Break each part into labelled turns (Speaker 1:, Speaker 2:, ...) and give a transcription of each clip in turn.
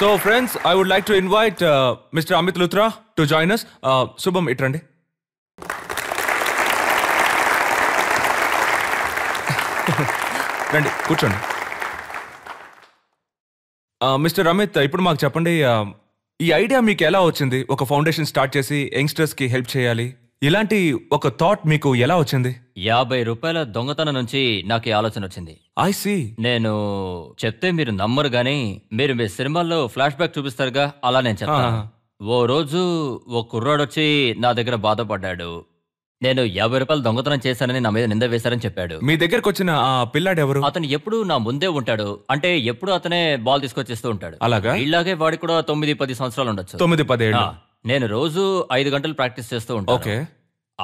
Speaker 1: So friends I would like to invite mister Amit Luthra to join us శుభం ఇట్రండి రండి కూర్చోండి మిస్టర్ అమిత్ ఇప్పుడు మాకు చెప్పండి ఈ ఐడియా మీకు ఎలా వచ్చింది ఒక ఫౌండేషన్ స్టార్ట్ చేసి యంగ్స్టర్స్కి హెల్ప్ చేయాలి ఇలాంటి ఒక థాట్ మీకు ఎలా వచ్చింది యాభై రూపాయల దొంగతనం నుంచి
Speaker 2: నాకు ఈ ఆలోచన వచ్చింది ఐ సీ నేను చెప్తే మీరు నమ్మరు గాని మీరు మీ సినిమాల్లో ఫ్లాష్ బ్యాక్ చూపిస్తారుగా అలా నేను చెప్తాను ఓ రోజు ఓ కుర్రాడొచ్చి నా దగ్గర బాధపడ్డాడు నేను యాభై రూపాయలు దొంగతనం చేశానని నా మీద నింద వేశారని చెప్పాడు మీ దగ్గరకు వచ్చిన ఆ పిల్లాడు ఎవరు అతను ఎప్పుడు నా ముందే ఉంటాడు అంటే ఎప్పుడు అతనే బాల్ తీసుకొచ్చేస్తూ ఉంటాడు అలాగా ఇలాగే వాడికి కూడా తొమ్మిది పది సంవత్సరాలు ఉండొచ్చు తొమ్మిది పది నేను రోజు ఐదు గంటలు ప్రాక్టీస్ చేస్తూ ఉంటాను ఓకే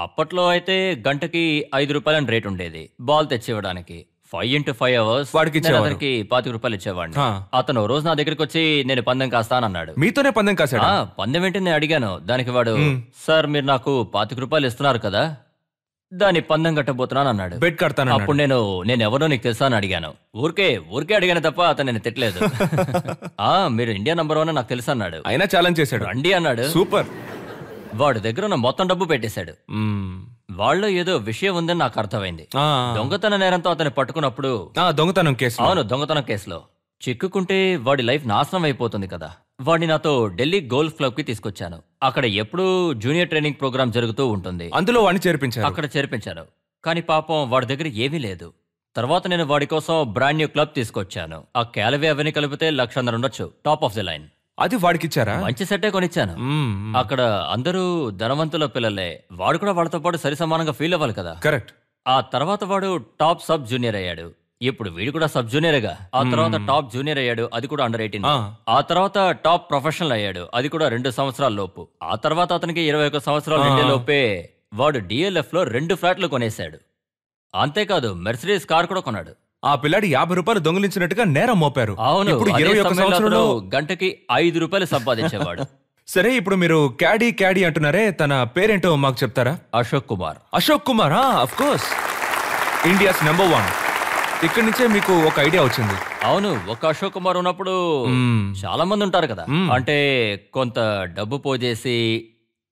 Speaker 2: అప్పట్లో అయితే గంటకి ఐదు రూపాయలని రేట్ ఉండేది బాల్ తెచ్చివ్వడానికి ఫైవ్ ఇంటూ ఫైవ్ అవర్స్ వాడికి అతనికి పాతిక రూపాయలు ఇచ్చేవాడిని అతను రోజు నా దగ్గరికి వచ్చి నేను పందెం కాస్తానన్నాడు మీతోనే పందెం కాసాడు పందెం ఏంటి నేను అడిగాను దానికి వాడు సార్ మీరు నాకు పాతిక రూపాయలు ఇస్తున్నారు కదా దాన్ని పందం కట్టబోతున్నాను అన్నాడు బెట్ కడతాను అప్పుడు నేను నేను ఎవరో నీకు తెలుసా అని అడిగాను ఊరికే ఊరికే అడిగాను తప్ప అతను నేను తిట్టలేదు ఆ మీరు ఇండియా నంబర్ వన్ నాకు తెలుసు అన్నాడు అయినా ఛాలెంజ్ చేశాడు అండి అన్నాడు సూపర్ వాడి దగ్గర ఉన్న మొత్తం డబ్బు పెట్టేశాడు వాళ్ళు ఏదో విషయం ఉందని నాకు అర్థమైంది దొంగతన నేరంతో అతను పట్టుకున్నప్పుడు దొంగతనం కేసు అవును దొంగతనం కేసులో చిక్కుకుంటే వాడి లైఫ్ నాశనం అయిపోతుంది కదా వాడిని నాతో ఢిల్లీ గోల్ఫ్ క్లబ్ కి తీసుకొచ్చాను అక్కడ ఎప్పుడూ జూనియర్ ట్రైనింగ్ ప్రోగ్రామ్ జరుగుతూ ఉంటుంది
Speaker 1: అందులో వాడిని చేర్పించారు
Speaker 2: అక్కడ చేర్పించారు కానీ పాపం వాడి దగ్గర ఏమీ లేదు తర్వాత నేను వాడి కోసం బ్రాండ్ న్యూ క్లబ్ తీసుకొచ్చాను ఆ క్యాలవే అవన్నీ కలిపితే లక్షన్నర ఉండొచ్చు టాప్ ఆఫ్ ది లైన్ అది వాడికి ఇచ్చారా మంచి సెట్టే కొనిచ్చాను అక్కడ అందరూ ధనవంతుల పిల్లలే వాడు కూడా వాళ్ళతో పాటు సరి సమానంగా ఫీల్ అవ్వాలి కదా కరెక్ట్ ఆ తర్వాత వాడు టాప్ సబ్ జూనియర్ అయ్యాడు ఇప్పుడు వీడు కూడా సబ్ జూనియర్గా ఆ తర్వాత టాప్ జూనియర్ అయ్యాడు అది కూడా అండర్ ఎయిటీన్ ఆ తర్వాత టాప్ ప్రొఫెషనల్ అయ్యాడు అది కూడా రెండు సంవత్సరాల లోపు ఆ తర్వాత అతనికి ఇరవై ఒక సంవత్సరాల లోపే వాడు డిఎల్ఎఫ్ లో రెండు ఫ్లాట్లు కొనేశాడు అంతేకాదు మెర్సిడీస్
Speaker 1: కార్ కూడా కొన్నాడు ఆ పిల్లాడు యాభై రూపాయలు దొంగిలించినట్టుగా నేరం మోపారు అవును ఇప్పుడు ఇరవై ఒక సంవత్సరంలో గంటకి ఐదు రూపాయలు సంపాదించేవాడు సరే ఇప్పుడు మీరు క్యాడీ క్యాడీ అంటున్నారే తన పేరేంటో మాకు చెప్తారా Ashok Kumar Ashok Kumar of course India's number one ఇక్కడి నుంచే మీకు ఒక ఐడియా వచ్చింది అవును ఒక అశోక్ కుమార్ ఉన్నప్పుడు
Speaker 2: చాలా మంది ఉంటారు కదా అంటే కొంత డబ్బు పోజేసి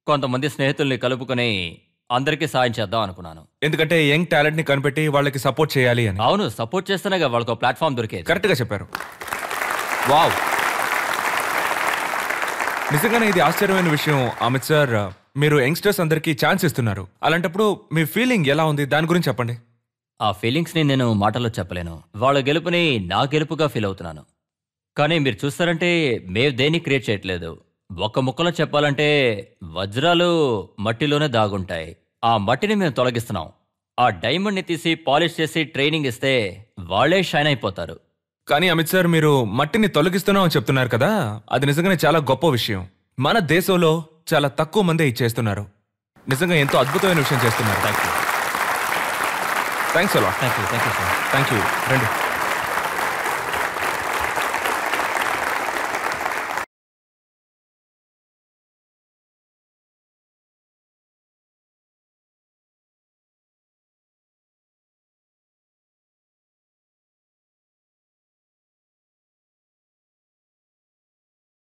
Speaker 2: కొంతమంది స్నేహితుల్ని కలుపుకొని అందరికీ సాయం చేద్దాం అనుకున్నాను
Speaker 1: ఎందుకంటే యంగ్ టాలెంట్ ని కనిపెట్టి వాళ్ళకి సపోర్ట్ చేయాలి అని
Speaker 2: అవును సపోర్ట్ చేస్తేనే వాళ్ళకి ప్లాట్ఫామ్ దొరికేది కరెక్ట్ గా చెప్పారు వావ్
Speaker 1: నిజంగానే ఇది ఆశ్చర్యమైన విషయం అమిత్ సార్ మీరు యంగ్స్టర్స్ అందరికీ ఛాన్స్ ఇస్తున్నారు అలాంటప్పుడు మీ ఫీలింగ్ ఎలా ఉంది దాని గురించి చెప్పండి ఆ ఫీలింగ్స్ని
Speaker 2: నేను మాటల్లో చెప్పలేను వాళ్ళ గెలుపుని నా గెలుపుగా ఫీల్ అవుతున్నాను కానీ మీరు చూస్తారంటే మేము దేన్ని క్రియేట్ చేయట్లేదు ఒక ముక్కలో చెప్పాలంటే వజ్రాలు మట్టిలోనే దాగుంటాయి ఆ మట్టిని మేము తొలగిస్తున్నాం ఆ డైమండ్ని తీసి పాలిష్ చేసి ట్రైనింగ్
Speaker 1: ఇస్తే వాళ్ళే షైన్ అయిపోతారు కానీ అమిత్ సార్ మీరు మట్టిని తొలగిస్తున్నామని చెప్తున్నారు కదా అది నిజంగానే చాలా గొప్ప విషయం మన దేశంలో చాలా తక్కువ మంది ఇది చేస్తున్నారు నిజంగా ఎంతో అద్భుతమైన విషయం చేస్తున్నారు thank you Thanks a lot. Thank you. Thank you, sir. Thank you. Thank you.